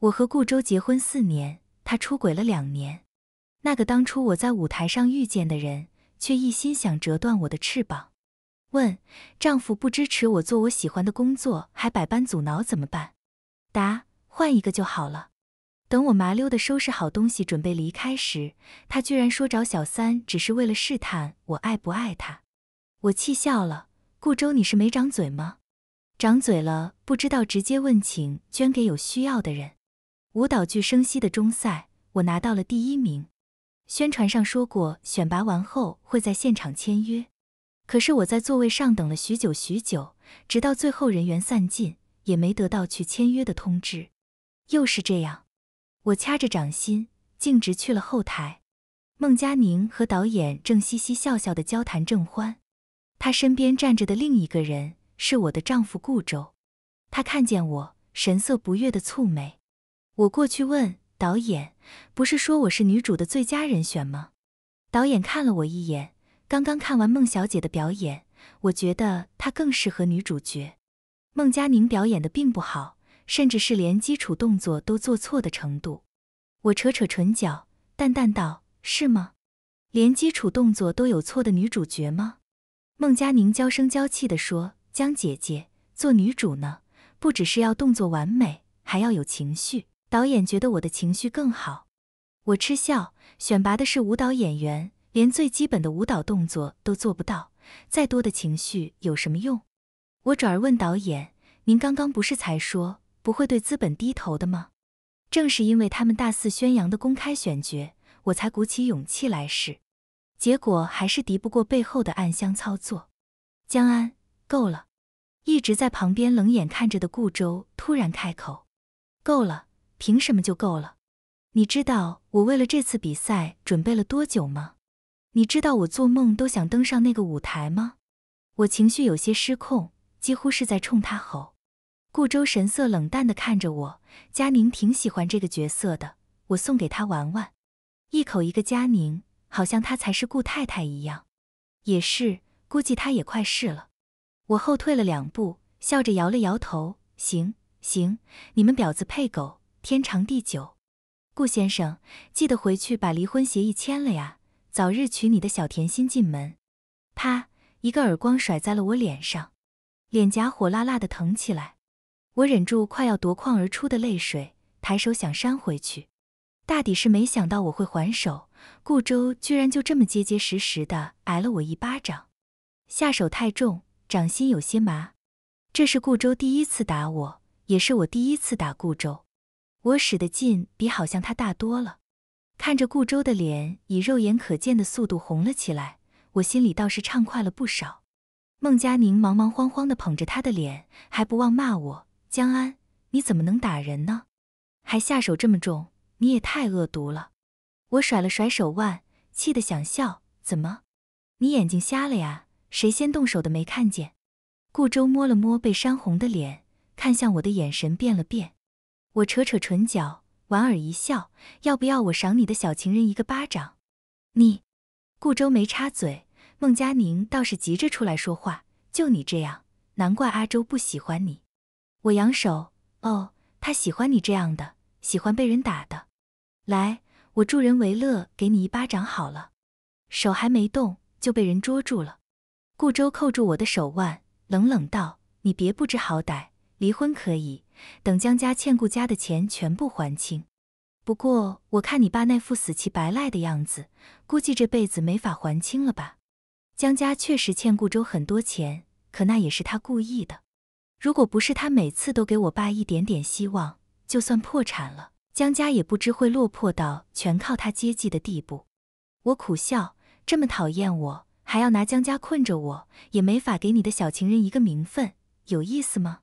我和顾周结婚四年，他出轨了两年。那个当初我在舞台上遇见的人，却一心想折断我的翅膀。问：丈夫不支持我做我喜欢的工作，还百般阻挠，怎么办？答：换一个就好了。等我麻溜的收拾好东西准备离开时，他居然说找小三只是为了试探我爱不爱他。我气笑了，顾周你是没长嘴吗？长嘴了，不知道直接问请捐给有需要的人。舞蹈剧《生息》的中赛，我拿到了第一名。宣传上说过，选拔完后会在现场签约，可是我在座位上等了许久许久，直到最后人员散尽，也没得到去签约的通知。又是这样，我掐着掌心，径直去了后台。孟佳宁和导演正嘻嘻笑笑的交谈正欢，她身边站着的另一个人是我的丈夫顾舟。他看见我，神色不悦的蹙眉。我过去问导演，不是说我是女主的最佳人选吗？导演看了我一眼，刚刚看完孟小姐的表演，我觉得她更适合女主角。孟佳宁表演的并不好，甚至是连基础动作都做错的程度。我扯扯唇角，淡淡道：“是吗？连基础动作都有错的女主角吗？”孟佳宁娇声娇气的说：“江姐姐，做女主呢，不只是要动作完美，还要有情绪。”导演觉得我的情绪更好，我嗤笑。选拔的是舞蹈演员，连最基本的舞蹈动作都做不到，再多的情绪有什么用？我转而问导演：“您刚刚不是才说不会对资本低头的吗？”正是因为他们大肆宣扬的公开选角，我才鼓起勇气来试，结果还是敌不过背后的暗箱操作。江安，够了！一直在旁边冷眼看着的顾舟突然开口：“够了！”凭什么就够了？你知道我为了这次比赛准备了多久吗？你知道我做梦都想登上那个舞台吗？我情绪有些失控，几乎是在冲他吼。顾舟神色冷淡的看着我，佳宁挺喜欢这个角色的，我送给她玩玩。一口一个佳宁，好像她才是顾太太一样。也是，估计她也快试了。我后退了两步，笑着摇了摇头。行行，你们婊子配狗。天长地久，顾先生，记得回去把离婚协议签了呀，早日娶你的小甜心进门。啪！一个耳光甩在了我脸上，脸颊火辣辣的疼起来。我忍住快要夺眶而出的泪水，抬手想扇回去。大抵是没想到我会还手，顾舟居然就这么结结实实的挨了我一巴掌，下手太重，掌心有些麻。这是顾舟第一次打我，也是我第一次打顾舟。我使的劲比好像他大多了，看着顾州的脸以肉眼可见的速度红了起来，我心里倒是畅快了不少。孟佳宁忙忙慌慌的捧着他的脸，还不忘骂我：“江安，你怎么能打人呢？还下手这么重，你也太恶毒了。”我甩了甩手腕，气得想笑：“怎么，你眼睛瞎了呀？谁先动手的没看见？”顾舟摸了摸被扇红的脸，看向我的眼神变了变。我扯扯唇角，莞尔一笑。要不要我赏你的小情人一个巴掌？你，顾舟没插嘴，孟佳宁倒是急着出来说话。就你这样，难怪阿周不喜欢你。我扬手，哦，他喜欢你这样的，喜欢被人打的。来，我助人为乐，给你一巴掌好了。手还没动，就被人捉住了。顾舟扣住我的手腕，冷冷道：“你别不知好歹，离婚可以。”等江家欠顾家的钱全部还清，不过我看你爸那副死乞白赖的样子，估计这辈子没法还清了吧。江家确实欠顾州很多钱，可那也是他故意的。如果不是他每次都给我爸一点点希望，就算破产了，江家也不知会落魄到全靠他接济的地步。我苦笑，这么讨厌我，还要拿江家困着我，也没法给你的小情人一个名分，有意思吗？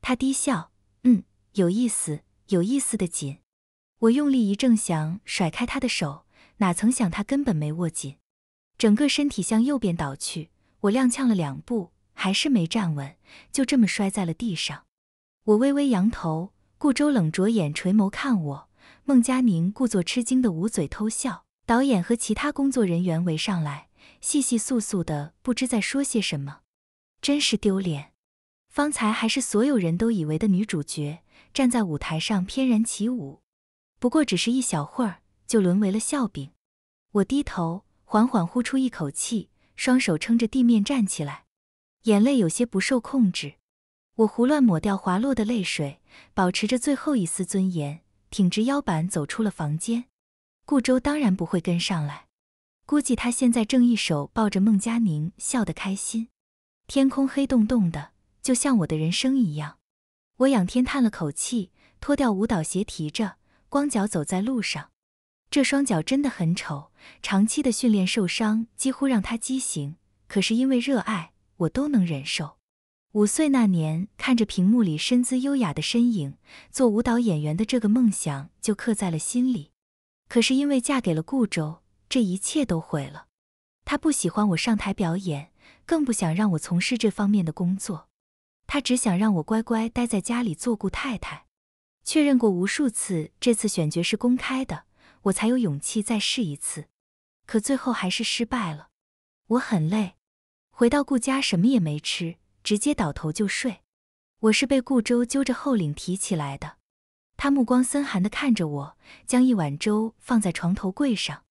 他低笑。嗯，有意思，有意思的紧。我用力一挣，想甩开他的手，哪曾想他根本没握紧，整个身体向右边倒去。我踉跄了两步，还是没站稳，就这么摔在了地上。我微微扬头，顾周冷着眼垂眸看我，孟佳宁故作吃惊的捂嘴偷笑。导演和其他工作人员围上来，细细簌簌的不知在说些什么，真是丢脸。方才还是所有人都以为的女主角，站在舞台上翩然起舞，不过只是一小会儿，就沦为了笑柄。我低头，缓缓呼出一口气，双手撑着地面站起来，眼泪有些不受控制。我胡乱抹掉滑落的泪水，保持着最后一丝尊严，挺直腰板走出了房间。顾舟当然不会跟上来，估计他现在正一手抱着孟佳宁，笑得开心。天空黑洞洞的。就像我的人生一样，我仰天叹了口气，脱掉舞蹈鞋，提着光脚走在路上。这双脚真的很丑，长期的训练受伤几乎让它畸形。可是因为热爱，我都能忍受。五岁那年，看着屏幕里身姿优雅的身影，做舞蹈演员的这个梦想就刻在了心里。可是因为嫁给了顾州，这一切都毁了。他不喜欢我上台表演，更不想让我从事这方面的工作。他只想让我乖乖待在家里做顾太太，确认过无数次，这次选角是公开的，我才有勇气再试一次，可最后还是失败了。我很累，回到顾家什么也没吃，直接倒头就睡。我是被顾舟揪着后领提起来的，他目光森寒地看着我，将一碗粥放在床头柜上，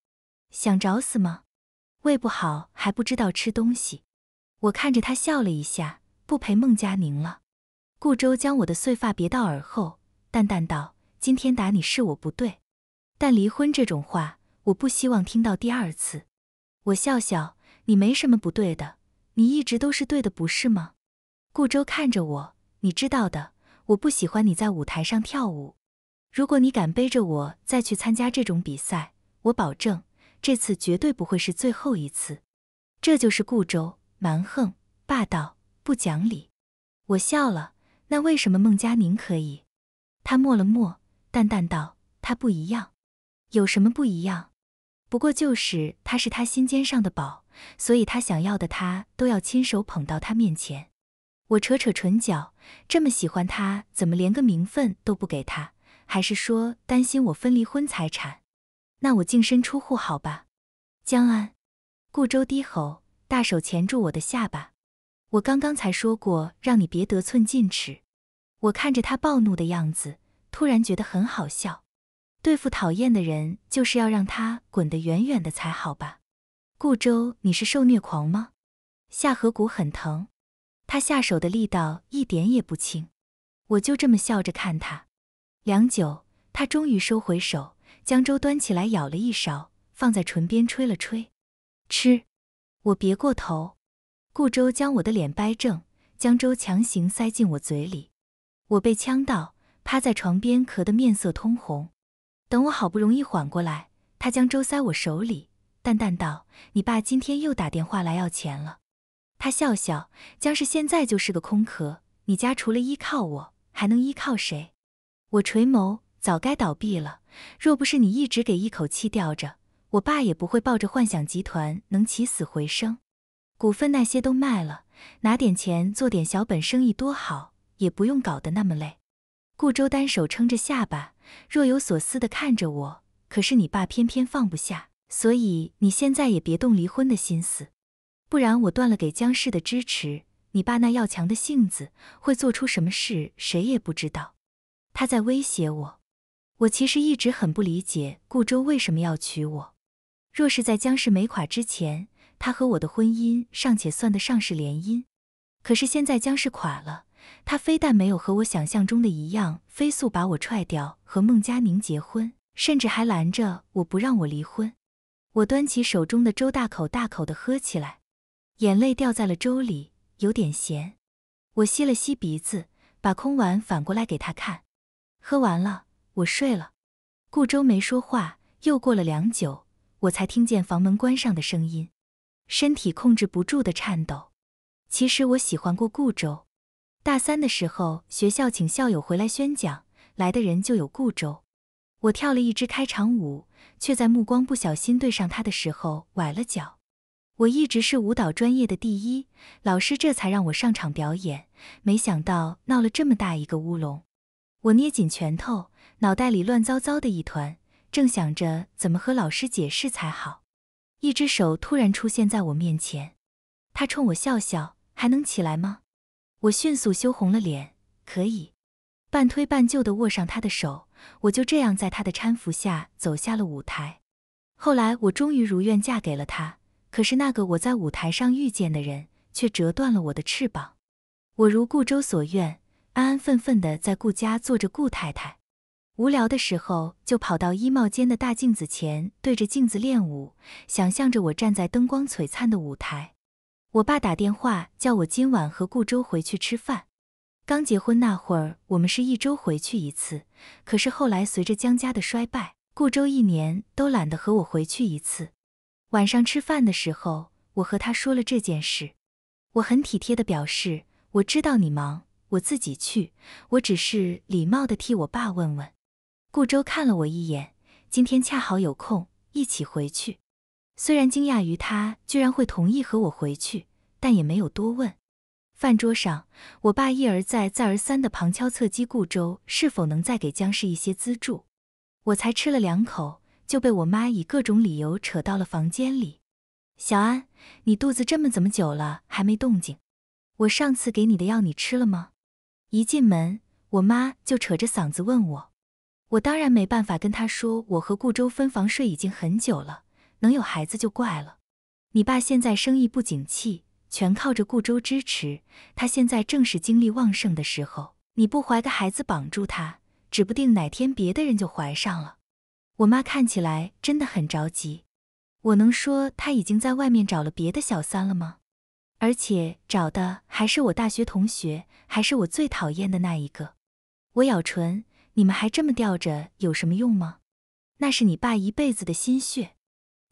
想找死吗？胃不好还不知道吃东西？我看着他笑了一下。不陪孟佳宁了，顾舟将我的碎发别到耳后，淡淡道：“今天打你是我不对，但离婚这种话，我不希望听到第二次。”我笑笑：“你没什么不对的，你一直都是对的，不是吗？”顾舟看着我：“你知道的，我不喜欢你在舞台上跳舞。如果你敢背着我再去参加这种比赛，我保证这次绝对不会是最后一次。”这就是顾舟，蛮横霸道。不讲理，我笑了。那为什么孟佳宁可以？他默了默，淡淡道：“他不一样。有什么不一样？不过就是他是他心尖上的宝，所以他想要的他都要亲手捧到他面前。”我扯扯唇角，这么喜欢他，怎么连个名分都不给他？还是说担心我分离婚财产？那我净身出户好吧？江安，顾舟低吼，大手钳住我的下巴。我刚刚才说过，让你别得寸进尺。我看着他暴怒的样子，突然觉得很好笑。对付讨厌的人，就是要让他滚得远远的才好吧？顾周，你是受虐狂吗？下颌骨很疼，他下手的力道一点也不轻。我就这么笑着看他，良久，他终于收回手，将粥端起来，舀了一勺，放在唇边吹了吹，吃。我别过头。顾舟将我的脸掰正，将粥强行塞进我嘴里，我被呛到，趴在床边咳得面色通红。等我好不容易缓过来，他将粥塞我手里，淡淡道：“你爸今天又打电话来要钱了。”他笑笑：“江氏现在就是个空壳，你家除了依靠我，还能依靠谁？”我垂眸：“早该倒闭了。若不是你一直给一口气吊着，我爸也不会抱着幻想集团能起死回生。”股份那些都卖了，拿点钱做点小本生意多好，也不用搞得那么累。顾舟单手撑着下巴，若有所思地看着我。可是你爸偏偏放不下，所以你现在也别动离婚的心思，不然我断了给江氏的支持，你爸那要强的性子会做出什么事，谁也不知道。他在威胁我。我其实一直很不理解顾舟为什么要娶我。若是在江氏没垮之前。他和我的婚姻尚且算得上是联姻，可是现在江氏垮了，他非但没有和我想象中的一样飞速把我踹掉和孟佳宁结婚，甚至还拦着我不让我离婚。我端起手中的粥，大口大口地喝起来，眼泪掉在了粥里，有点咸。我吸了吸鼻子，把空碗反过来给他看。喝完了，我睡了。顾舟没说话，又过了良久，我才听见房门关上的声音。身体控制不住的颤抖。其实我喜欢过顾舟。大三的时候，学校请校友回来宣讲，来的人就有顾舟。我跳了一支开场舞，却在目光不小心对上他的时候崴了脚。我一直是舞蹈专业的第一，老师这才让我上场表演。没想到闹了这么大一个乌龙。我捏紧拳头，脑袋里乱糟糟的一团，正想着怎么和老师解释才好。一只手突然出现在我面前，他冲我笑笑：“还能起来吗？”我迅速羞红了脸，可以，半推半就的握上他的手。我就这样在他的搀扶下走下了舞台。后来我终于如愿嫁给了他，可是那个我在舞台上遇见的人却折断了我的翅膀。我如顾舟所愿，安安分分的在顾家做着顾太太。无聊的时候，就跑到衣帽间的大镜子前，对着镜子练舞，想象着我站在灯光璀璨的舞台。我爸打电话叫我今晚和顾舟回去吃饭。刚结婚那会儿，我们是一周回去一次，可是后来随着江家的衰败，顾舟一年都懒得和我回去一次。晚上吃饭的时候，我和他说了这件事，我很体贴的表示，我知道你忙，我自己去，我只是礼貌的替我爸问问。顾舟看了我一眼，今天恰好有空，一起回去。虽然惊讶于他居然会同意和我回去，但也没有多问。饭桌上，我爸一而再、再而三的旁敲侧击顾舟是否能再给江氏一些资助。我才吃了两口，就被我妈以各种理由扯到了房间里。小安，你肚子这么怎么久了还没动静？我上次给你的药你吃了吗？一进门，我妈就扯着嗓子问我。我当然没办法跟他说，我和顾州分房睡已经很久了，能有孩子就怪了。你爸现在生意不景气，全靠着顾州支持，他现在正是精力旺盛的时候，你不怀个孩子绑住他，指不定哪天别的人就怀上了。我妈看起来真的很着急，我能说他已经在外面找了别的小三了吗？而且找的还是我大学同学，还是我最讨厌的那一个。我咬唇。你们还这么吊着有什么用吗？那是你爸一辈子的心血，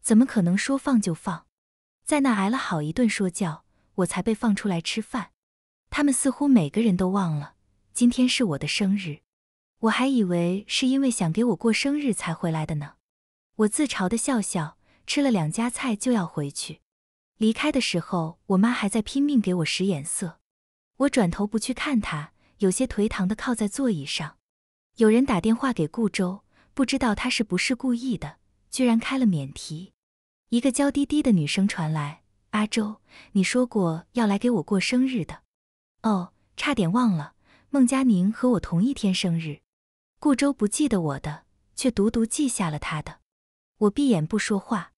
怎么可能说放就放？在那挨了好一顿说教，我才被放出来吃饭。他们似乎每个人都忘了今天是我的生日，我还以为是因为想给我过生日才回来的呢。我自嘲的笑笑，吃了两家菜就要回去。离开的时候，我妈还在拼命给我使眼色，我转头不去看她，有些颓唐的靠在座椅上。有人打电话给顾州，不知道他是不是故意的，居然开了免提。一个娇滴滴的女声传来：“阿周，你说过要来给我过生日的。”“哦，差点忘了，孟佳宁和我同一天生日。”顾州不记得我的，却独独记下了她的。我闭眼不说话。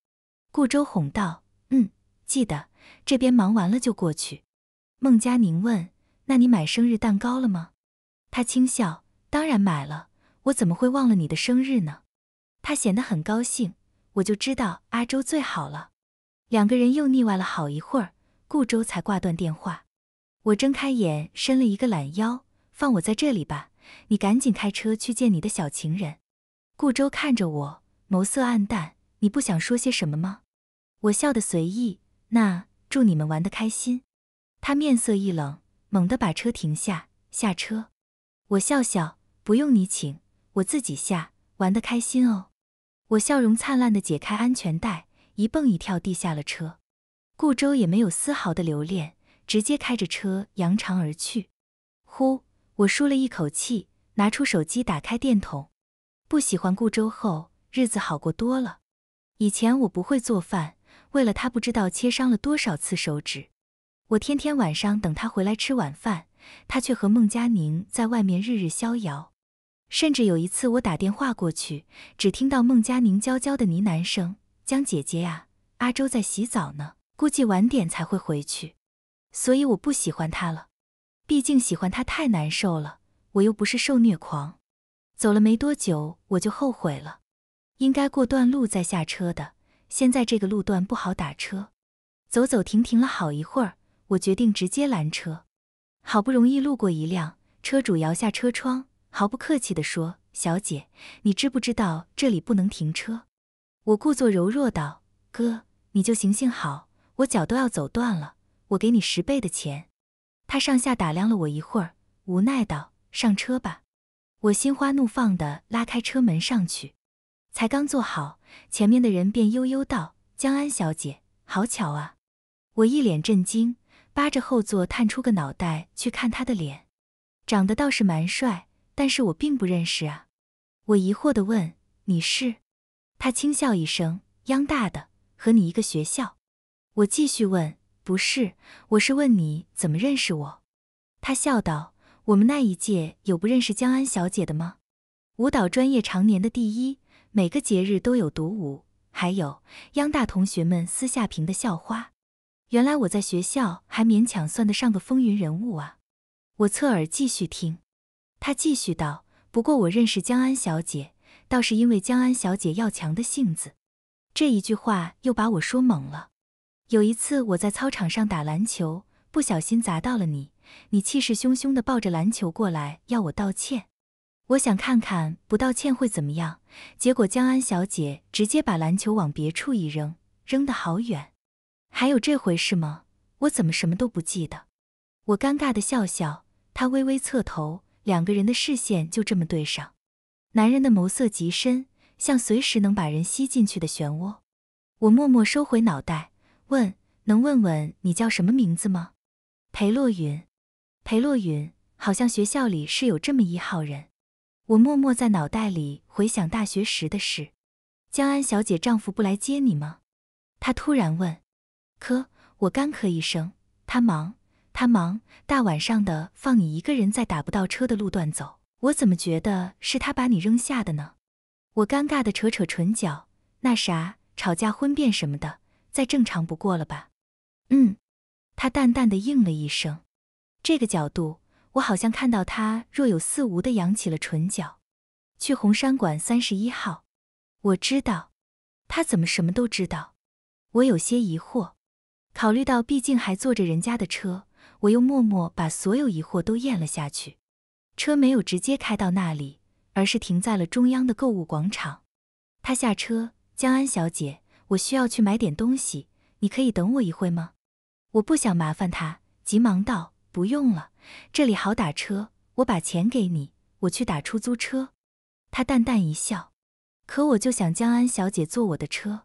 顾州哄道：“嗯，记得，这边忙完了就过去。”孟佳宁问：“那你买生日蛋糕了吗？”他轻笑。当然买了，我怎么会忘了你的生日呢？他显得很高兴，我就知道阿周最好了。两个人又腻歪了好一会儿，顾周才挂断电话。我睁开眼，伸了一个懒腰，放我在这里吧，你赶紧开车去见你的小情人。顾周看着我，眸色暗淡，你不想说些什么吗？我笑得随意，那祝你们玩得开心。他面色一冷，猛地把车停下，下车。我笑笑。不用你请，我自己下，玩得开心哦。我笑容灿烂地解开安全带，一蹦一跳地下了车。顾舟也没有丝毫的留恋，直接开着车扬长而去。呼，我舒了一口气，拿出手机打开电筒。不喜欢顾舟后，日子好过多了。以前我不会做饭，为了他不知道切伤了多少次手指。我天天晚上等他回来吃晚饭，他却和孟佳宁在外面日日逍遥。甚至有一次，我打电话过去，只听到孟佳宁娇娇的呢喃声：“江姐姐呀，阿周在洗澡呢，估计晚点才会回去。”所以我不喜欢他了，毕竟喜欢他太难受了，我又不是受虐狂。走了没多久，我就后悔了，应该过段路再下车的，现在这个路段不好打车。走走停停了好一会儿，我决定直接拦车。好不容易路过一辆，车主摇下车窗。毫不客气地说：“小姐，你知不知道这里不能停车？”我故作柔弱道：“哥，你就行行好，我脚都要走断了，我给你十倍的钱。”他上下打量了我一会儿，无奈道：“上车吧。”我心花怒放地拉开车门上去，才刚坐好，前面的人便悠悠道：“江安小姐，好巧啊！”我一脸震惊，扒着后座探出个脑袋去看他的脸，长得倒是蛮帅。但是我并不认识啊，我疑惑的问：“你是？”他轻笑一声：“央大的，和你一个学校。”我继续问：“不是，我是问你怎么认识我？”他笑道：“我们那一届有不认识江安小姐的吗？舞蹈专业常年的第一，每个节日都有独舞，还有央大同学们私下评的校花。原来我在学校还勉强算得上个风云人物啊！”我侧耳继续听。他继续道：“不过我认识江安小姐，倒是因为江安小姐要强的性子。”这一句话又把我说懵了。有一次我在操场上打篮球，不小心砸到了你，你气势汹汹地抱着篮球过来要我道歉。我想看看不道歉会怎么样，结果江安小姐直接把篮球往别处一扔，扔得好远。还有这回事吗？我怎么什么都不记得？我尴尬地笑笑。她微微侧头。两个人的视线就这么对上，男人的眸色极深，像随时能把人吸进去的漩涡。我默默收回脑袋，问：“能问问你叫什么名字吗？”裴洛云，裴洛云，好像学校里是有这么一号人。我默默在脑袋里回想大学时的事。江安小姐丈夫不来接你吗？他突然问。咳，我干咳一声。他忙。他忙，大晚上的放你一个人在打不到车的路段走，我怎么觉得是他把你扔下的呢？我尴尬的扯扯唇角，那啥，吵架、婚变什么的，再正常不过了吧？嗯，他淡淡的应了一声。这个角度，我好像看到他若有似无的扬起了唇角。去红山馆三十一号，我知道。他怎么什么都知道？我有些疑惑。考虑到毕竟还坐着人家的车。我又默默把所有疑惑都咽了下去。车没有直接开到那里，而是停在了中央的购物广场。他下车，江安小姐，我需要去买点东西，你可以等我一会吗？我不想麻烦他，急忙道：“不用了，这里好打车，我把钱给你，我去打出租车。”他淡淡一笑。可我就想江安小姐坐我的车，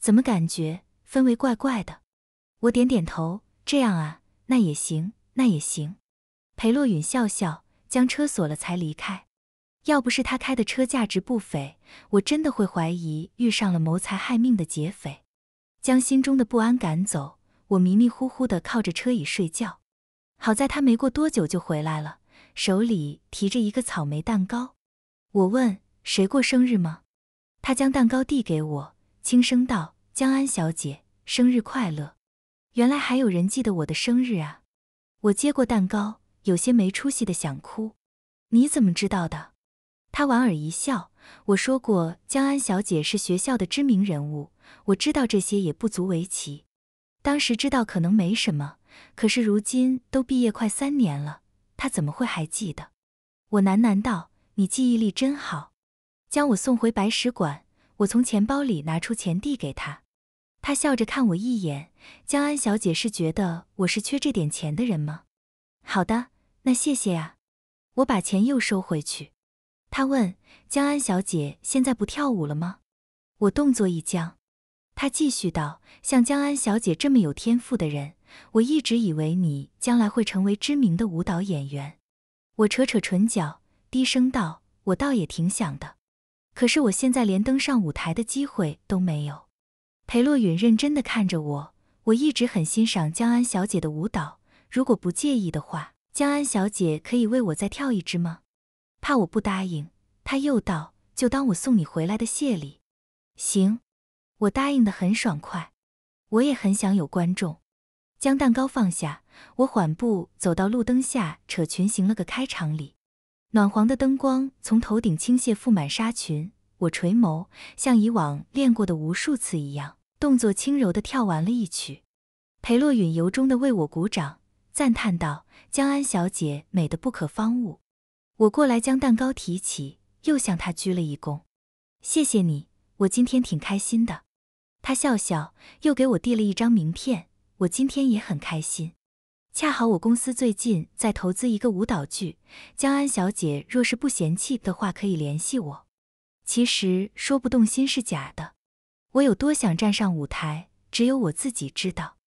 怎么感觉氛围怪怪的？我点点头，这样啊。那也行，那也行。裴洛允笑笑，将车锁了才离开。要不是他开的车价值不菲，我真的会怀疑遇上了谋财害命的劫匪。将心中的不安赶走，我迷迷糊糊的靠着车椅睡觉。好在他没过多久就回来了，手里提着一个草莓蛋糕。我问：“谁过生日吗？”他将蛋糕递给我，轻声道：“江安小姐，生日快乐。”原来还有人记得我的生日啊！我接过蛋糕，有些没出息的想哭。你怎么知道的？他莞尔一笑。我说过，江安小姐是学校的知名人物，我知道这些也不足为奇。当时知道可能没什么，可是如今都毕业快三年了，他怎么会还记得？我喃喃道：“你记忆力真好。”将我送回白石馆，我从钱包里拿出钱递给他。他笑着看我一眼，江安小姐是觉得我是缺这点钱的人吗？好的，那谢谢啊。我把钱又收回去。他问江安小姐：“现在不跳舞了吗？”我动作一僵。他继续道：“像江安小姐这么有天赋的人，我一直以为你将来会成为知名的舞蹈演员。”我扯扯唇角，低声道：“我倒也挺想的，可是我现在连登上舞台的机会都没有。”裴洛允认真的看着我，我一直很欣赏江安小姐的舞蹈，如果不介意的话，江安小姐可以为我再跳一支吗？怕我不答应，他又道，就当我送你回来的谢礼。行，我答应的很爽快，我也很想有观众。将蛋糕放下，我缓步走到路灯下，扯裙行了个开场礼，暖黄的灯光从头顶倾泻，覆满纱裙。我垂眸，像以往练过的无数次一样，动作轻柔地跳完了一曲。裴洛允由衷地为我鼓掌，赞叹道：“江安小姐美得不可方物。”我过来将蛋糕提起，又向她鞠了一躬：“谢谢你，我今天挺开心的。”他笑笑，又给我递了一张名片：“我今天也很开心。恰好我公司最近在投资一个舞蹈剧，江安小姐若是不嫌弃的话，可以联系我。”其实说不动心是假的，我有多想站上舞台，只有我自己知道。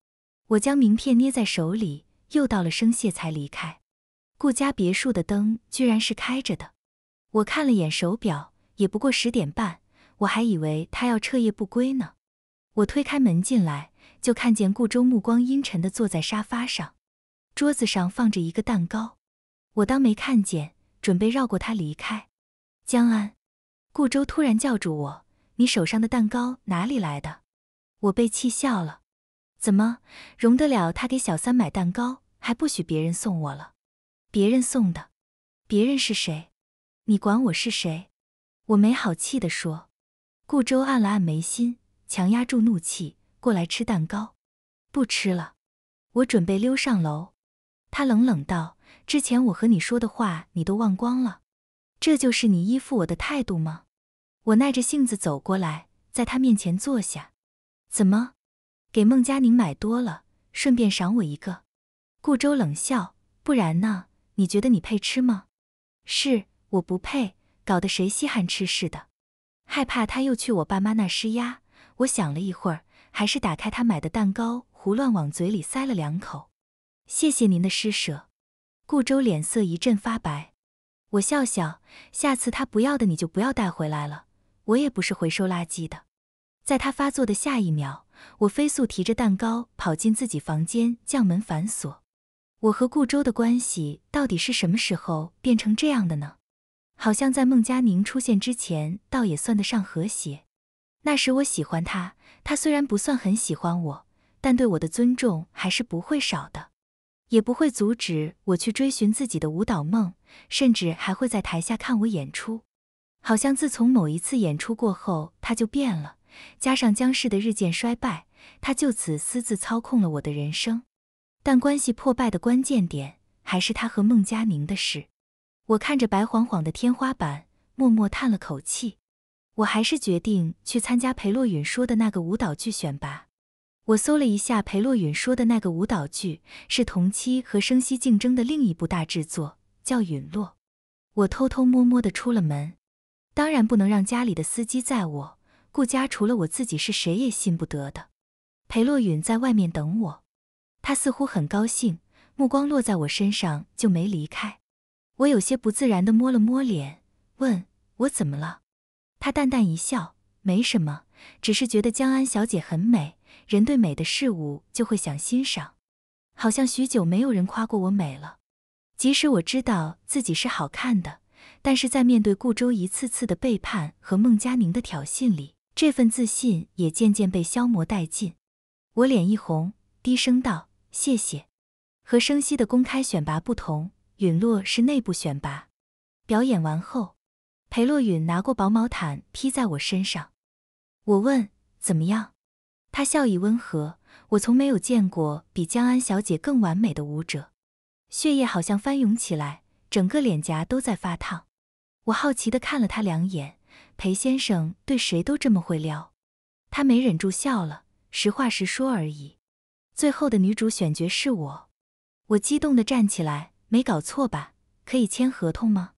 我将名片捏在手里，又道了声谢才离开。顾家别墅的灯居然是开着的，我看了眼手表，也不过十点半，我还以为他要彻夜不归呢。我推开门进来，就看见顾舟目光阴沉地坐在沙发上，桌子上放着一个蛋糕。我当没看见，准备绕过他离开。江安。顾舟突然叫住我：“你手上的蛋糕哪里来的？”我被气笑了，怎么容得了他给小三买蛋糕，还不许别人送我了？别人送的？别人是谁？你管我是谁？我没好气地说。顾舟按了按眉心，强压住怒气，过来吃蛋糕。不吃了，我准备溜上楼。他冷冷道：“之前我和你说的话，你都忘光了？这就是你依附我的态度吗？”我耐着性子走过来，在他面前坐下。怎么，给孟佳宁买多了，顺便赏我一个？顾周冷笑，不然呢？你觉得你配吃吗？是，我不配，搞得谁稀罕吃似的。害怕他又去我爸妈那施压，我想了一会儿，还是打开他买的蛋糕，胡乱往嘴里塞了两口。谢谢您的施舍。顾周脸色一阵发白。我笑笑，下次他不要的你就不要带回来了。我也不是回收垃圾的。在他发作的下一秒，我飞速提着蛋糕跑进自己房间，将门反锁。我和顾舟的关系到底是什么时候变成这样的呢？好像在孟佳宁出现之前，倒也算得上和谐。那时我喜欢他，他虽然不算很喜欢我，但对我的尊重还是不会少的，也不会阻止我去追寻自己的舞蹈梦，甚至还会在台下看我演出。好像自从某一次演出过后，他就变了。加上江氏的日渐衰败，他就此私自操控了我的人生。但关系破败的关键点还是他和孟佳宁的事。我看着白晃晃的天花板，默默叹了口气。我还是决定去参加裴洛允说的那个舞蹈剧选拔。我搜了一下裴洛允说的那个舞蹈剧，是同期和声息竞争的另一部大制作，叫《陨落》。我偷偷摸摸地出了门。当然不能让家里的司机载我顾家除了我自己是谁也信不得的。裴洛允在外面等我，他似乎很高兴，目光落在我身上就没离开。我有些不自然地摸了摸脸，问我怎么了？他淡淡一笑，没什么，只是觉得江安小姐很美，人对美的事物就会想欣赏，好像许久没有人夸过我美了，即使我知道自己是好看的。但是在面对顾舟一次次的背叛和孟佳宁的挑衅里，这份自信也渐渐被消磨殆尽。我脸一红，低声道：“谢谢。”和生息的公开选拔不同，陨落是内部选拔。表演完后，裴洛允拿过薄毛毯披在我身上。我问：“怎么样？”他笑意温和。我从没有见过比江安小姐更完美的舞者。血液好像翻涌起来，整个脸颊都在发烫。我好奇的看了他两眼，裴先生对谁都这么会撩？他没忍住笑了，实话实说而已。最后的女主选角是我，我激动的站起来，没搞错吧？可以签合同吗？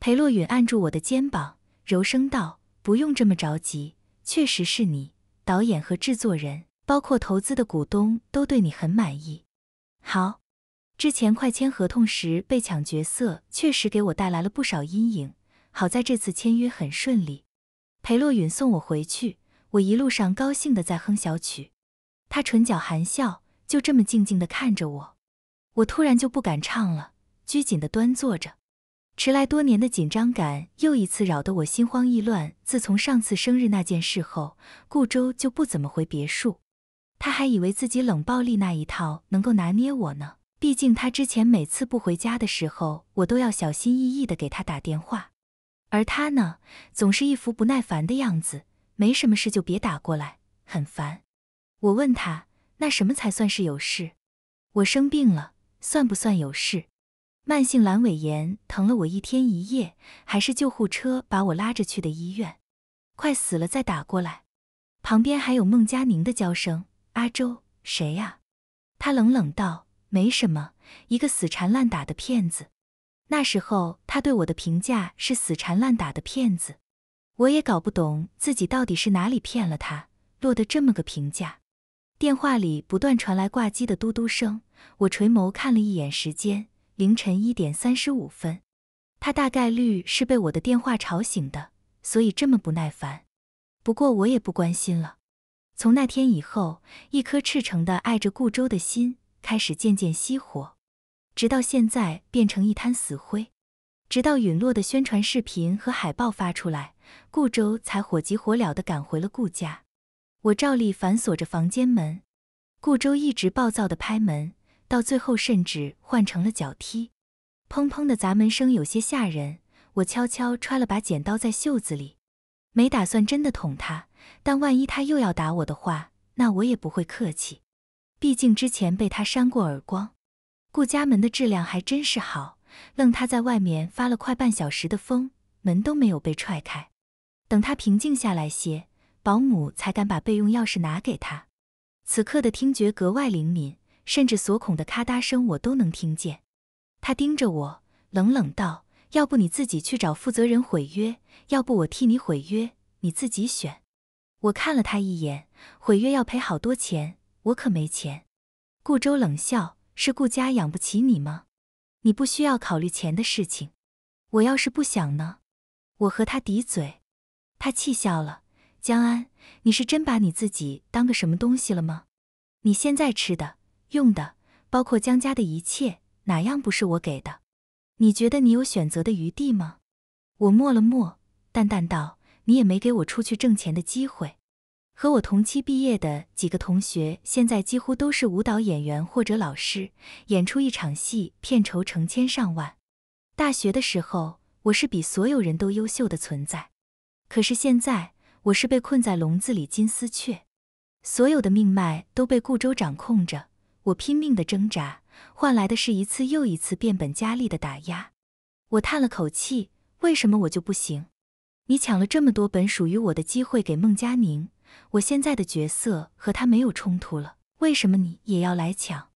裴洛允按住我的肩膀，柔声道：“不用这么着急，确实是你，导演和制作人，包括投资的股东都对你很满意。”好，之前快签合同时被抢角色，确实给我带来了不少阴影。好在这次签约很顺利，裴洛允送我回去，我一路上高兴的在哼小曲，他唇角含笑，就这么静静的看着我，我突然就不敢唱了，拘谨的端坐着，迟来多年的紧张感又一次扰得我心慌意乱。自从上次生日那件事后，顾舟就不怎么回别墅，他还以为自己冷暴力那一套能够拿捏我呢，毕竟他之前每次不回家的时候，我都要小心翼翼的给他打电话。而他呢，总是一副不耐烦的样子，没什么事就别打过来，很烦。我问他，那什么才算是有事？我生病了，算不算有事？慢性阑尾炎疼了我一天一夜，还是救护车把我拉着去的医院，快死了再打过来。旁边还有孟佳宁的娇声：“阿周，谁呀？”他冷冷道：“没什么，一个死缠烂打的骗子。”那时候他对我的评价是死缠烂打的骗子，我也搞不懂自己到底是哪里骗了他，落得这么个评价。电话里不断传来挂机的嘟嘟声，我垂眸看了一眼时间，凌晨一点三十五分，他大概率是被我的电话吵醒的，所以这么不耐烦。不过我也不关心了。从那天以后，一颗赤诚的爱着顾舟的心开始渐渐熄火。直到现在变成一滩死灰，直到陨落的宣传视频和海报发出来，顾舟才火急火燎地赶回了顾家。我照例反锁着房间门，顾舟一直暴躁地拍门，到最后甚至换成了脚踢。砰砰的砸门声有些吓人，我悄悄揣了把剪刀在袖子里，没打算真的捅他，但万一他又要打我的话，那我也不会客气。毕竟之前被他扇过耳光。顾家门的质量还真是好，愣他在外面发了快半小时的疯，门都没有被踹开。等他平静下来些，保姆才敢把备用钥匙拿给他。此刻的听觉格外灵敏，甚至锁孔的咔嗒声我都能听见。他盯着我，冷冷道：“要不你自己去找负责人毁约，要不我替你毁约，你自己选。”我看了他一眼，毁约要赔好多钱，我可没钱。顾舟冷笑。是顾家养不起你吗？你不需要考虑钱的事情。我要是不想呢？我和他抵嘴，他气笑了。江安，你是真把你自己当个什么东西了吗？你现在吃的、用的，包括江家的一切，哪样不是我给的？你觉得你有选择的余地吗？我默了默，淡淡道：“你也没给我出去挣钱的机会。”和我同期毕业的几个同学，现在几乎都是舞蹈演员或者老师，演出一场戏片酬成千上万。大学的时候，我是比所有人都优秀的存在，可是现在我是被困在笼子里金丝雀，所有的命脉都被顾州掌控着。我拼命的挣扎，换来的是一次又一次变本加厉的打压。我叹了口气，为什么我就不行？你抢了这么多本属于我的机会给孟佳宁。我现在的角色和他没有冲突了，为什么你也要来抢？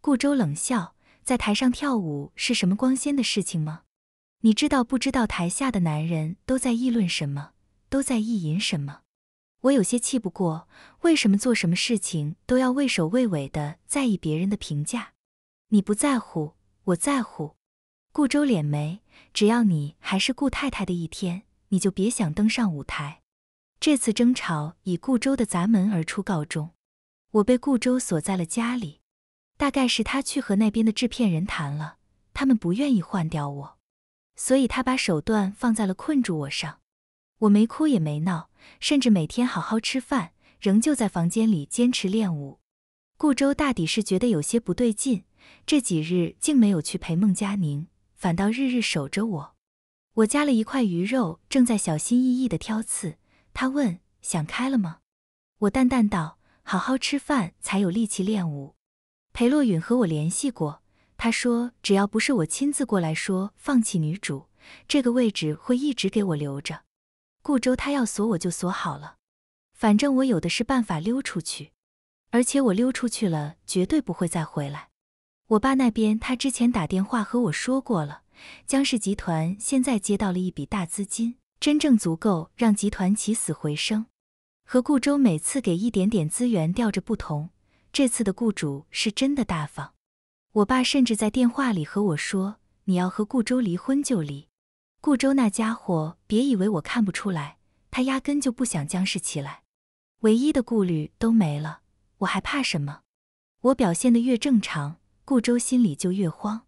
顾舟冷笑，在台上跳舞是什么光鲜的事情吗？你知道不知道台下的男人都在议论什么，都在意淫什么？我有些气不过，为什么做什么事情都要畏首畏尾的在意别人的评价？你不在乎，我在乎。顾舟敛眉，只要你还是顾太太的一天，你就别想登上舞台。这次争吵以顾州的砸门而出告终，我被顾州锁在了家里。大概是他去和那边的制片人谈了，他们不愿意换掉我，所以他把手段放在了困住我上。我没哭也没闹，甚至每天好好吃饭，仍旧在房间里坚持练舞。顾州大抵是觉得有些不对劲，这几日竟没有去陪孟佳宁，反倒日日守着我。我夹了一块鱼肉，正在小心翼翼地挑刺。他问：“想开了吗？”我淡淡道：“好好吃饭，才有力气练武。”裴洛允和我联系过，他说：“只要不是我亲自过来说放弃女主，这个位置会一直给我留着。”顾州他要锁我就锁好了，反正我有的是办法溜出去，而且我溜出去了，绝对不会再回来。我爸那边，他之前打电话和我说过了，江氏集团现在接到了一笔大资金。真正足够让集团起死回生，和顾州每次给一点点资源吊着不同，这次的雇主是真的大方。我爸甚至在电话里和我说：“你要和顾州离婚就离，顾州那家伙，别以为我看不出来，他压根就不想江氏起来。唯一的顾虑都没了，我还怕什么？我表现得越正常，顾州心里就越慌。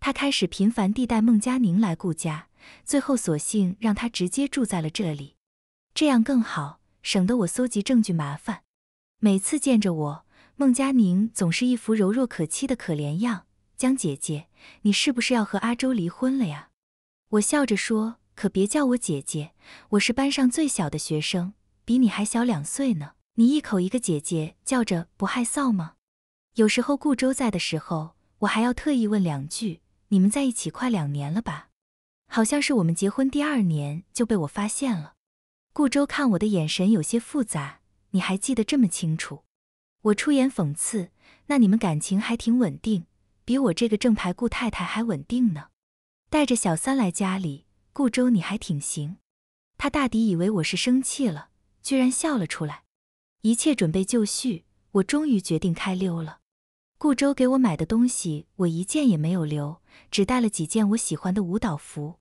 他开始频繁地带孟佳宁来顾家。”最后，索性让他直接住在了这里，这样更好，省得我搜集证据麻烦。每次见着我，孟佳宁总是一副柔弱可欺的可怜样。江姐姐，你是不是要和阿周离婚了呀？我笑着说：“可别叫我姐姐，我是班上最小的学生，比你还小两岁呢。你一口一个姐姐叫着，不害臊吗？”有时候顾周在的时候，我还要特意问两句：“你们在一起快两年了吧？”好像是我们结婚第二年就被我发现了。顾周看我的眼神有些复杂，你还记得这么清楚？我出言讽刺，那你们感情还挺稳定，比我这个正牌顾太太还稳定呢。带着小三来家里，顾周你还挺行。他大抵以为我是生气了，居然笑了出来。一切准备就绪，我终于决定开溜了。顾周给我买的东西，我一件也没有留，只带了几件我喜欢的舞蹈服。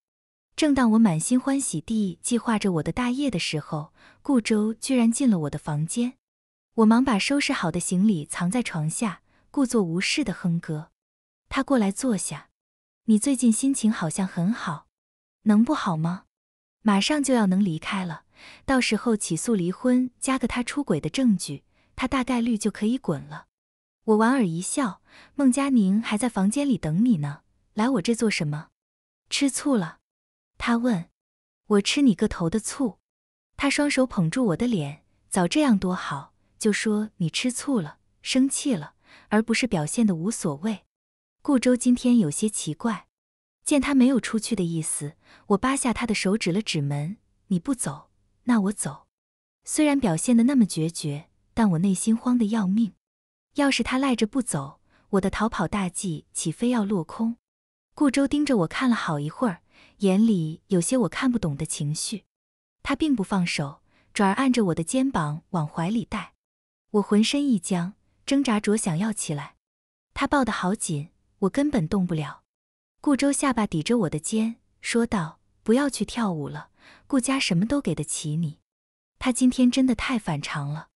正当我满心欢喜地计划着我的大业的时候，顾舟居然进了我的房间。我忙把收拾好的行李藏在床下，故作无事的哼歌。他过来坐下，你最近心情好像很好，能不好吗？马上就要能离开了，到时候起诉离婚，加个他出轨的证据，他大概率就可以滚了。我莞尔一笑，孟佳宁还在房间里等你呢，来我这做什么？吃醋了？他问我吃你个头的醋，他双手捧住我的脸，早这样多好，就说你吃醋了，生气了，而不是表现的无所谓。顾舟今天有些奇怪，见他没有出去的意思，我扒下他的手，指了指门，你不走，那我走。虽然表现的那么决绝，但我内心慌得要命，要是他赖着不走，我的逃跑大计岂非要落空？顾舟盯着我看了好一会儿。眼里有些我看不懂的情绪，他并不放手，转而按着我的肩膀往怀里带，我浑身一僵，挣扎着想要起来，他抱得好紧，我根本动不了。顾舟下巴抵着我的肩，说道：“不要去跳舞了，顾家什么都给得起你。”他今天真的太反常了。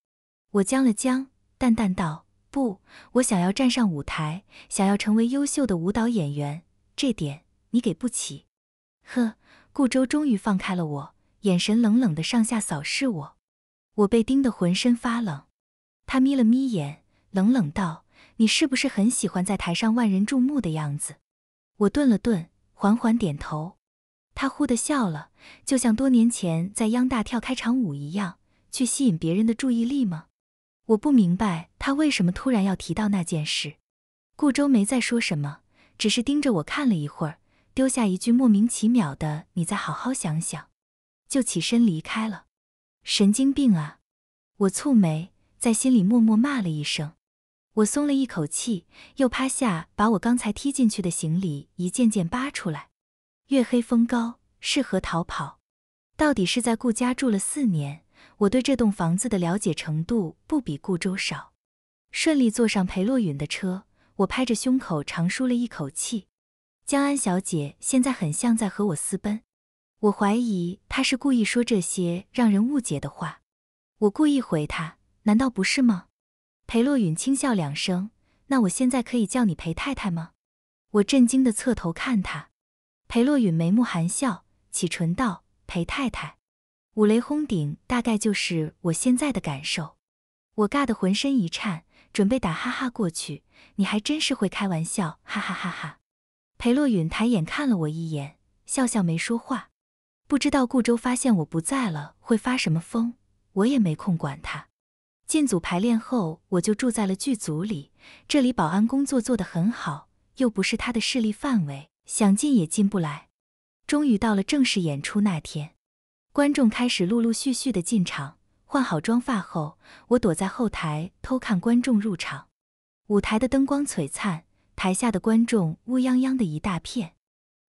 我僵了僵，淡淡道：“不，我想要站上舞台，想要成为优秀的舞蹈演员，这点你给不起。”呵，顾舟终于放开了我，眼神冷冷的上下扫视我，我被盯得浑身发冷。他眯了眯眼，冷冷道：“你是不是很喜欢在台上万人注目的样子？”我顿了顿，缓缓点头。他忽地笑了，就像多年前在央大跳开场舞一样，去吸引别人的注意力吗？我不明白他为什么突然要提到那件事。顾舟没再说什么，只是盯着我看了一会儿。丢下一句莫名其妙的“你再好好想想”，就起身离开了。神经病啊！我蹙眉，在心里默默骂了一声。我松了一口气，又趴下，把我刚才踢进去的行李一件件扒出来。月黑风高，适合逃跑。到底是在顾家住了四年，我对这栋房子的了解程度不比顾舟少。顺利坐上裴洛允的车，我拍着胸口长舒了一口气。江安小姐现在很像在和我私奔，我怀疑她是故意说这些让人误解的话。我故意回她，难道不是吗？裴洛允轻笑两声，那我现在可以叫你裴太太吗？我震惊的侧头看他，裴洛允眉目含笑，启唇道：“裴太太。”五雷轰顶，大概就是我现在的感受。我尬得浑身一颤，准备打哈哈过去。你还真是会开玩笑，哈哈哈哈。裴洛允抬眼看了我一眼，笑笑没说话。不知道顾舟发现我不在了会发什么疯，我也没空管他。进组排练后，我就住在了剧组里。这里保安工作做得很好，又不是他的势力范围，想进也进不来。终于到了正式演出那天，观众开始陆陆续续的进场。换好妆发后，我躲在后台偷看观众入场。舞台的灯光璀璨。台下的观众乌泱泱的一大片。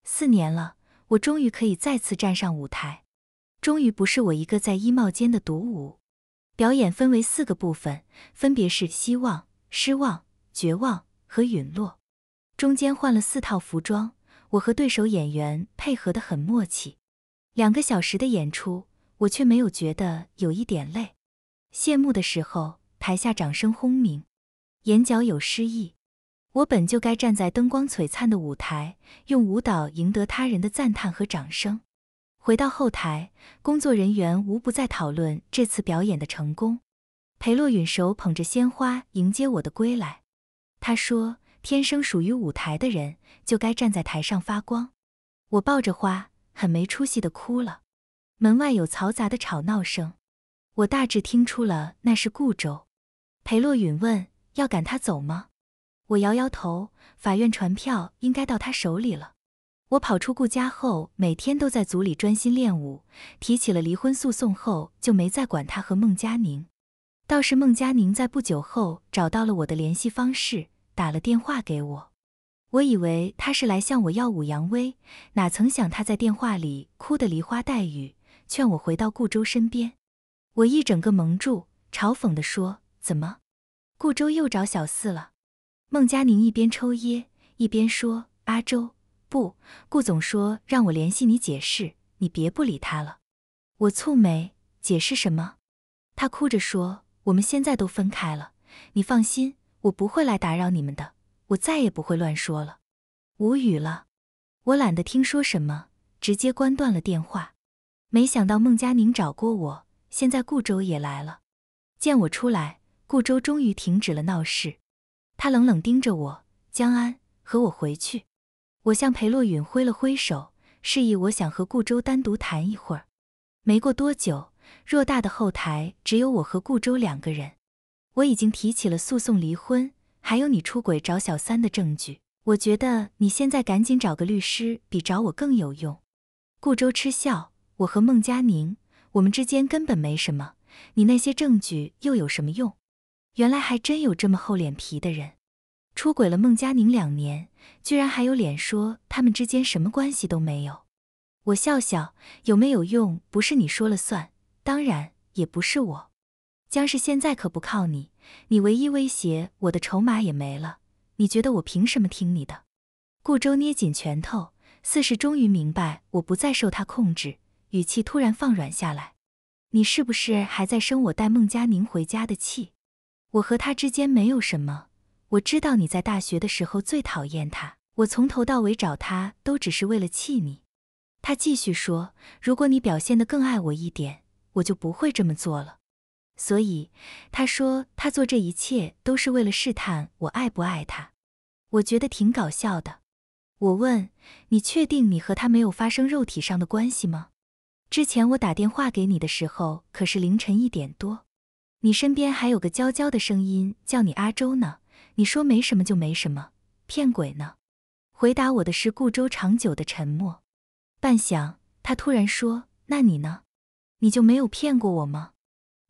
四年了，我终于可以再次站上舞台，终于不是我一个在衣帽间的独舞。表演分为四个部分，分别是希望、失望、绝望和陨落。中间换了四套服装，我和对手演员配合的很默契。两个小时的演出，我却没有觉得有一点累。谢幕的时候，台下掌声轰鸣，眼角有诗意。我本就该站在灯光璀璨的舞台，用舞蹈赢得他人的赞叹和掌声。回到后台，工作人员无不在讨论这次表演的成功。裴洛允手捧着鲜花迎接我的归来，他说：“天生属于舞台的人，就该站在台上发光。”我抱着花，很没出息的哭了。门外有嘈杂的吵闹声，我大致听出了那是顾舟。裴洛允问：“要赶他走吗？”我摇摇头，法院传票应该到他手里了。我跑出顾家后，每天都在组里专心练武。提起了离婚诉讼后，就没再管他和孟佳宁。倒是孟佳宁在不久后找到了我的联系方式，打了电话给我。我以为他是来向我耀武扬威，哪曾想他在电话里哭得梨花带雨，劝我回到顾舟身边。我一整个蒙住，嘲讽地说：“怎么，顾舟又找小四了？”孟佳宁一边抽噎，一边说：“阿周，不，顾总说让我联系你解释，你别不理他了。”我蹙眉：“解释什么？”她哭着说：“我们现在都分开了，你放心，我不会来打扰你们的，我再也不会乱说了。”无语了，我懒得听说什么，直接关断了电话。没想到孟佳宁找过我，现在顾周也来了。见我出来，顾周终于停止了闹事。他冷冷盯着我，江安，和我回去。我向裴洛允挥了挥手，示意我想和顾舟单独谈一会儿。没过多久，偌大的后台只有我和顾舟两个人。我已经提起了诉讼离婚，还有你出轨找小三的证据。我觉得你现在赶紧找个律师，比找我更有用。顾舟嗤笑：“我和孟佳宁，我们之间根本没什么。你那些证据又有什么用？”原来还真有这么厚脸皮的人，出轨了孟佳宁两年，居然还有脸说他们之间什么关系都没有。我笑笑，有没有用不是你说了算，当然也不是我。江氏现在可不靠你，你唯一威胁我的筹码也没了。你觉得我凭什么听你的？顾舟捏紧拳头，似是终于明白我不再受他控制，语气突然放软下来。你是不是还在生我带孟佳宁回家的气？我和他之间没有什么。我知道你在大学的时候最讨厌他，我从头到尾找他都只是为了气你。他继续说：“如果你表现的更爱我一点，我就不会这么做了。”所以他说他做这一切都是为了试探我爱不爱他。我觉得挺搞笑的。我问你确定你和他没有发生肉体上的关系吗？之前我打电话给你的时候可是凌晨一点多。你身边还有个娇娇的声音叫你阿周呢，你说没什么就没什么，骗鬼呢？回答我的是顾周长久的沉默。半晌，他突然说：“那你呢？你就没有骗过我吗？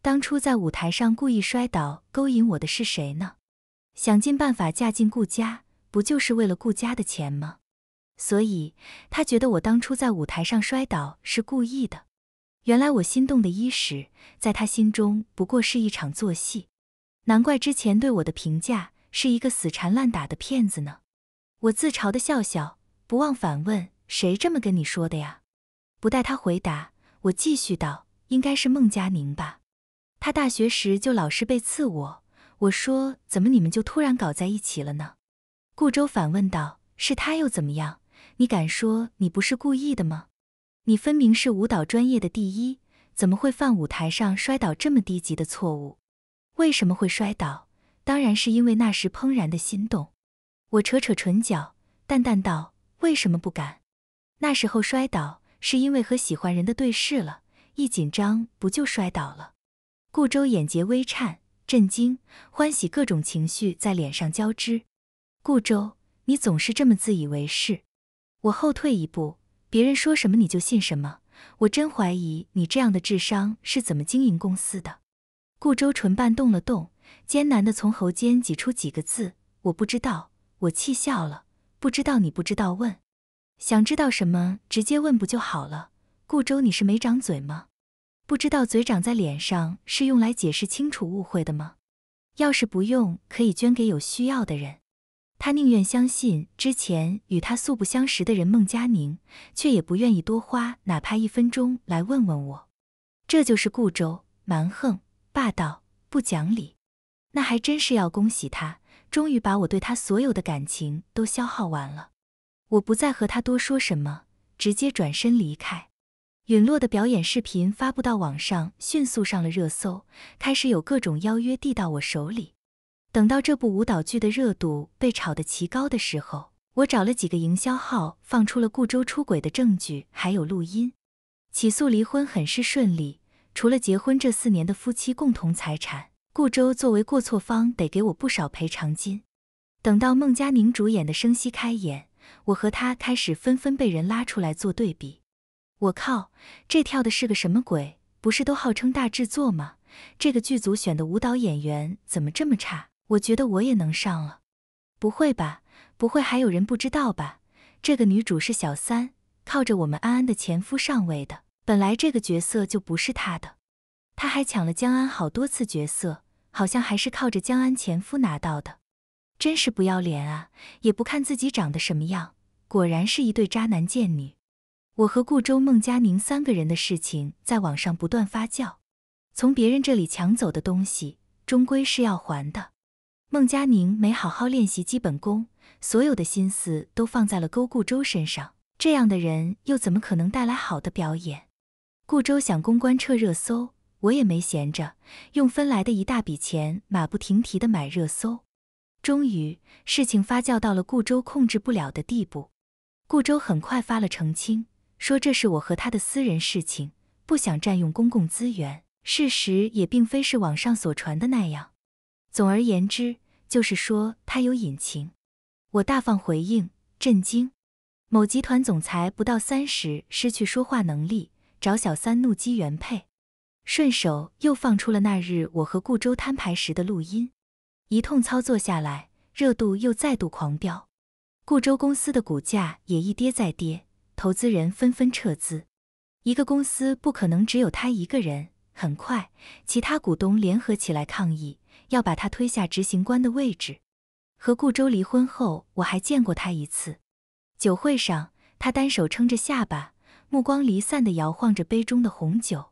当初在舞台上故意摔倒勾引我的是谁呢？想尽办法嫁进顾家，不就是为了顾家的钱吗？所以他觉得我当初在舞台上摔倒是故意的。”原来我心动的伊始，在他心中不过是一场做戏，难怪之前对我的评价是一个死缠烂打的骗子呢。我自嘲的笑笑，不忘反问：“谁这么跟你说的呀？”不待他回答，我继续道：“应该是孟佳宁吧？他大学时就老是被刺我。我说，怎么你们就突然搞在一起了呢？”顾舟反问道：“是她又怎么样？你敢说你不是故意的吗？”你分明是舞蹈专业的第一，怎么会犯舞台上摔倒这么低级的错误？为什么会摔倒？当然是因为那时怦然的心动。我扯扯唇角，淡淡道：“为什么不敢？那时候摔倒是因为和喜欢人的对视了，一紧张不就摔倒了？”顾舟眼睫微颤，震惊、欢喜各种情绪在脸上交织。顾舟，你总是这么自以为是。我后退一步。别人说什么你就信什么，我真怀疑你这样的智商是怎么经营公司的。顾舟唇瓣动了动，艰难地从喉间挤出几个字：“我不知道。”我气笑了：“不知道你不知道问，想知道什么直接问不就好了？顾舟，你是没长嘴吗？不知道嘴长在脸上是用来解释清楚误会的吗？要是不用，可以捐给有需要的人。”他宁愿相信之前与他素不相识的人孟佳宁，却也不愿意多花哪怕一分钟来问问我。这就是顾州，蛮横霸道，不讲理。那还真是要恭喜他，终于把我对他所有的感情都消耗完了。我不再和他多说什么，直接转身离开。陨落的表演视频发布到网上，迅速上了热搜，开始有各种邀约递到我手里。等到这部舞蹈剧的热度被炒得奇高的时候，我找了几个营销号放出了顾舟出轨的证据，还有录音。起诉离婚很是顺利，除了结婚这四年的夫妻共同财产，顾舟作为过错方得给我不少赔偿金。等到孟佳宁主演的《生息开演，我和她开始纷纷被人拉出来做对比。我靠，这跳的是个什么鬼？不是都号称大制作吗？这个剧组选的舞蹈演员怎么这么差？我觉得我也能上了，不会吧？不会还有人不知道吧？这个女主是小三，靠着我们安安的前夫上位的。本来这个角色就不是她的，她还抢了江安好多次角色，好像还是靠着江安前夫拿到的。真是不要脸啊！也不看自己长得什么样，果然是一对渣男贱女。我和顾州、孟佳宁三个人的事情在网上不断发酵，从别人这里抢走的东西，终归是要还的。孟佳宁没好好练习基本功，所有的心思都放在了勾顾舟身上。这样的人又怎么可能带来好的表演？顾舟想公关撤热搜，我也没闲着，用分来的一大笔钱，马不停蹄的买热搜。终于，事情发酵到了顾舟控制不了的地步。顾舟很快发了澄清，说这是我和他的私人事情，不想占用公共资源。事实也并非是网上所传的那样。总而言之。就是说他有隐情，我大放回应，震惊。某集团总裁不到三十，失去说话能力，找小三怒击原配，顺手又放出了那日我和顾周摊牌时的录音，一通操作下来，热度又再度狂飙，顾州公司的股价也一跌再跌，投资人纷纷撤资。一个公司不可能只有他一个人，很快，其他股东联合起来抗议。要把他推下执行官的位置。和顾舟离婚后，我还见过他一次。酒会上，他单手撑着下巴，目光离散地摇晃着杯中的红酒。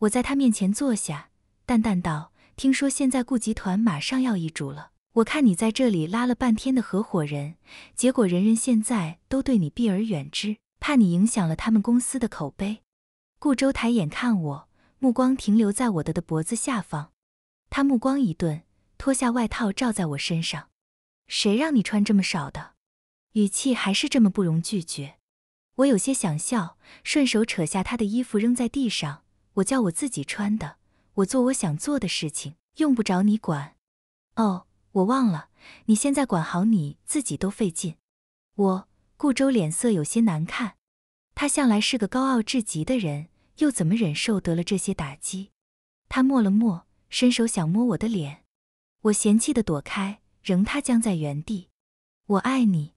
我在他面前坐下，淡淡道：“听说现在顾集团马上要易主了，我看你在这里拉了半天的合伙人，结果人人现在都对你避而远之，怕你影响了他们公司的口碑。”顾舟抬眼看我，目光停留在我的脖子下方。他目光一顿，脱下外套罩在我身上。谁让你穿这么少的？语气还是这么不容拒绝。我有些想笑，顺手扯下他的衣服扔在地上。我叫我自己穿的，我做我想做的事情，用不着你管。哦，我忘了，你现在管好你自己都费劲。我顾周脸色有些难看。他向来是个高傲至极的人，又怎么忍受得了这些打击？他默了默。伸手想摸我的脸，我嫌弃的躲开，仍他僵在原地。我爱你，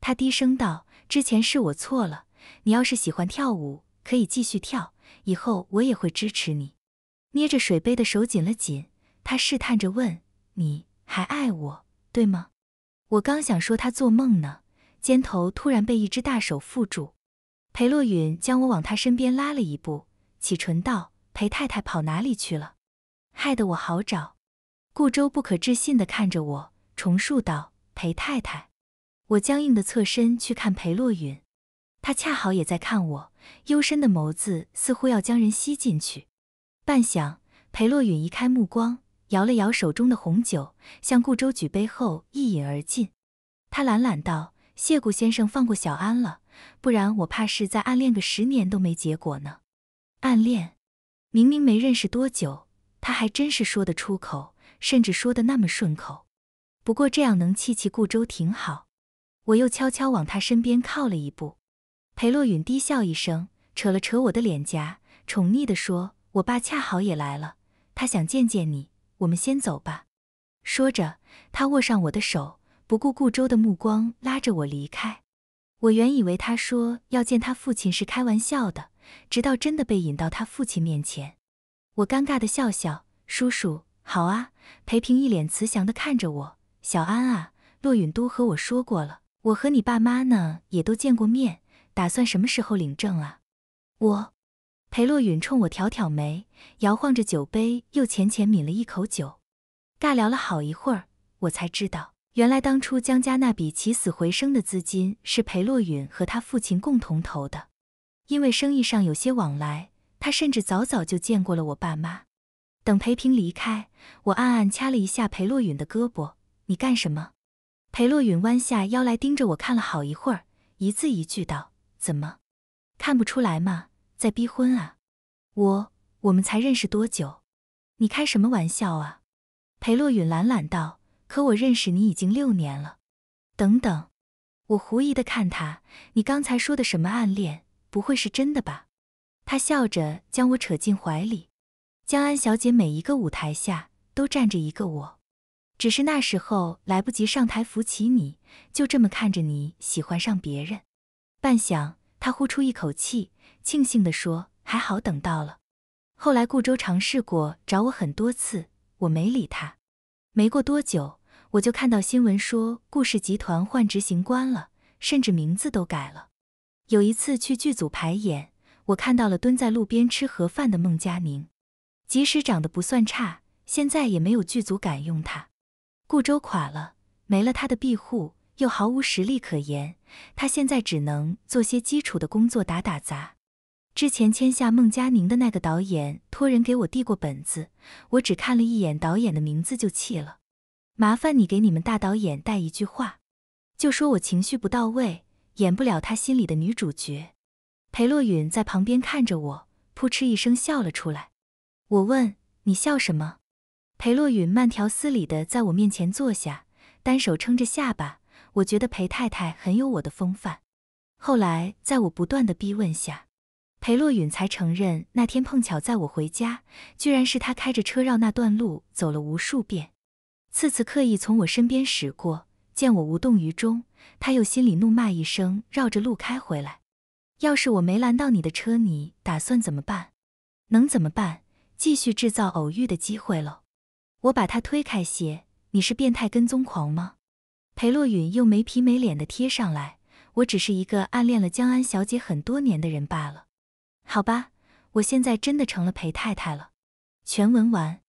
他低声道。之前是我错了，你要是喜欢跳舞，可以继续跳，以后我也会支持你。捏着水杯的手紧了紧，他试探着问：“你还爱我，对吗？”我刚想说他做梦呢，肩头突然被一只大手缚住，裴洛允将我往他身边拉了一步，启唇道：“裴太太跑哪里去了？”害得我好找，顾舟不可置信地看着我，重述道：“裴太太。”我僵硬的侧身去看裴洛允，他恰好也在看我，幽深的眸子似乎要将人吸进去。半晌，裴洛允移开目光，摇了摇手中的红酒，向顾舟举杯后一饮而尽。他懒懒道：“谢顾先生放过小安了，不然我怕是再暗恋个十年都没结果呢。”暗恋，明明没认识多久。他还真是说得出口，甚至说得那么顺口。不过这样能气气顾舟挺好。我又悄悄往他身边靠了一步。裴洛允低笑一声，扯了扯我的脸颊，宠溺地说：“我爸恰好也来了，他想见见你，我们先走吧。”说着，他握上我的手，不顾顾舟的目光，拉着我离开。我原以为他说要见他父亲是开玩笑的，直到真的被引到他父亲面前。我尴尬的笑笑，叔叔好啊。裴平一脸慈祥的看着我，小安啊，洛允都和我说过了，我和你爸妈呢也都见过面，打算什么时候领证啊？我，裴洛允冲我挑挑眉，摇晃着酒杯，又浅浅抿了一口酒。尬聊了好一会儿，我才知道，原来当初江家那笔起死回生的资金是裴洛允和他父亲共同投的，因为生意上有些往来。他甚至早早就见过了我爸妈。等裴平离开，我暗暗掐了一下裴洛允的胳膊。你干什么？裴洛允弯下腰来，盯着我看了好一会儿，一字一句道：“怎么，看不出来吗？在逼婚啊？我，我们才认识多久？你开什么玩笑啊？”裴洛允懒懒道：“可我认识你已经六年了。”等等，我狐疑的看他，你刚才说的什么暗恋，不会是真的吧？他笑着将我扯进怀里。江安小姐，每一个舞台下都站着一个我，只是那时候来不及上台扶起你，就这么看着你喜欢上别人。半晌，他呼出一口气，庆幸地说：“还好等到了。”后来顾舟尝试过找我很多次，我没理他。没过多久，我就看到新闻说顾氏集团换执行官了，甚至名字都改了。有一次去剧组排演。我看到了蹲在路边吃盒饭的孟佳宁，即使长得不算差，现在也没有剧组敢用她。顾舟垮了，没了他的庇护，又毫无实力可言，他现在只能做些基础的工作，打打杂。之前签下孟佳宁的那个导演托人给我递过本子，我只看了一眼导演的名字就气了。麻烦你给你们大导演带一句话，就说我情绪不到位，演不了他心里的女主角。裴洛允在旁边看着我，扑哧一声笑了出来。我问你笑什么？裴洛允慢条斯理的在我面前坐下，单手撑着下巴。我觉得裴太太很有我的风范。后来在我不断的逼问下，裴洛允才承认，那天碰巧在我回家，居然是他开着车绕那段路走了无数遍，次次刻意从我身边驶过，见我无动于衷，他又心里怒骂一声，绕着路开回来。要是我没拦到你的车，你打算怎么办？能怎么办？继续制造偶遇的机会喽。我把他推开些。你是变态跟踪狂吗？裴洛允又没皮没脸的贴上来。我只是一个暗恋了江安小姐很多年的人罢了。好吧，我现在真的成了裴太太了。全文完。